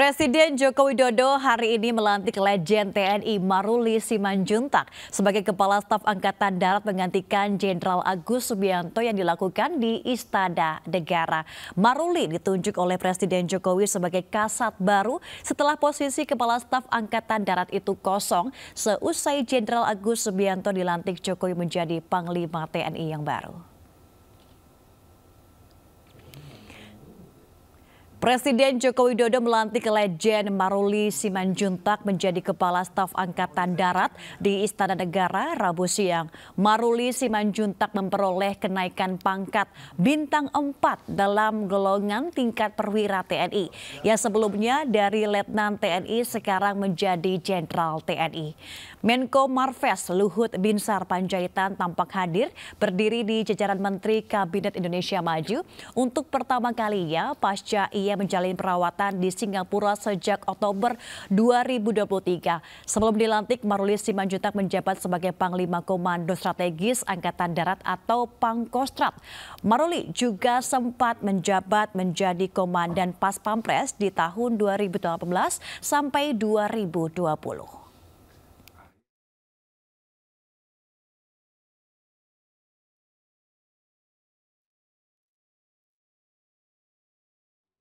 Presiden Joko Widodo hari ini melantik legend TNI Maruli Simanjuntak sebagai Kepala Staf Angkatan Darat menggantikan Jenderal Agus Subianto yang dilakukan di Istana Negara. Maruli ditunjuk oleh Presiden Jokowi sebagai kasat baru setelah posisi Kepala Staf Angkatan Darat itu kosong seusai Jenderal Agus Subianto dilantik Jokowi menjadi Panglima TNI yang baru. Presiden Joko Widodo melantik Legend Maruli Simanjuntak menjadi Kepala Staf Angkatan Darat di Istana Negara Rabu siang. Maruli Simanjuntak memperoleh kenaikan pangkat bintang 4 dalam golongan tingkat perwira TNI. Yang sebelumnya dari Letnan TNI sekarang menjadi Jenderal TNI. Menko Marves Luhut Binsar Panjaitan tampak hadir berdiri di jajaran Menteri Kabinet Indonesia Maju untuk pertama kalinya pasca ia menjalin perawatan di Singapura sejak Oktober 2023. Sebelum dilantik, Maruli Simanjuntak menjabat sebagai Panglima Komando Strategis Angkatan Darat atau Pangkostrat. Maruli juga sempat menjabat menjadi Komandan Pas Pampres di tahun 2018 sampai 2020.